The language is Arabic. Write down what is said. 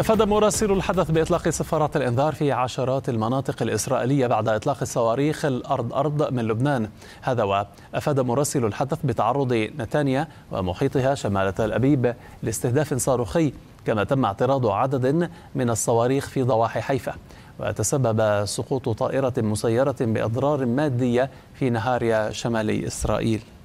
افاد مراسل الحدث باطلاق صفارات الانذار في عشرات المناطق الاسرائيليه بعد اطلاق الصواريخ الارض ارض من لبنان هذا وافاد مراسل الحدث بتعرض نتانيا ومحيطها شمال تل ابيب لاستهداف صاروخي كما تم اعتراض عدد من الصواريخ في ضواحي حيفا وتسبب سقوط طائره مسيره باضرار ماديه في نهاريا شمالي اسرائيل